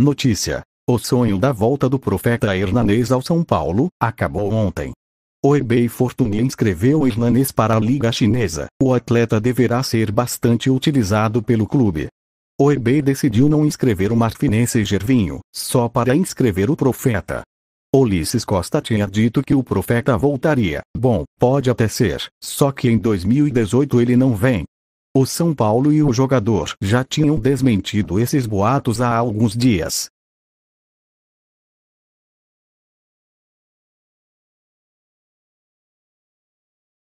Notícia: O sonho da volta do profeta Hernanês ao São Paulo acabou ontem. O eBay Fortune inscreveu Hernanês para a Liga Chinesa. O atleta deverá ser bastante utilizado pelo clube. O eBay decidiu não inscrever o marfinense Gervinho, só para inscrever o profeta. Ulisses Costa tinha dito que o profeta voltaria. Bom, pode até ser, só que em 2018 ele não vem, o São Paulo e o jogador já tinham desmentido esses boatos há alguns dias.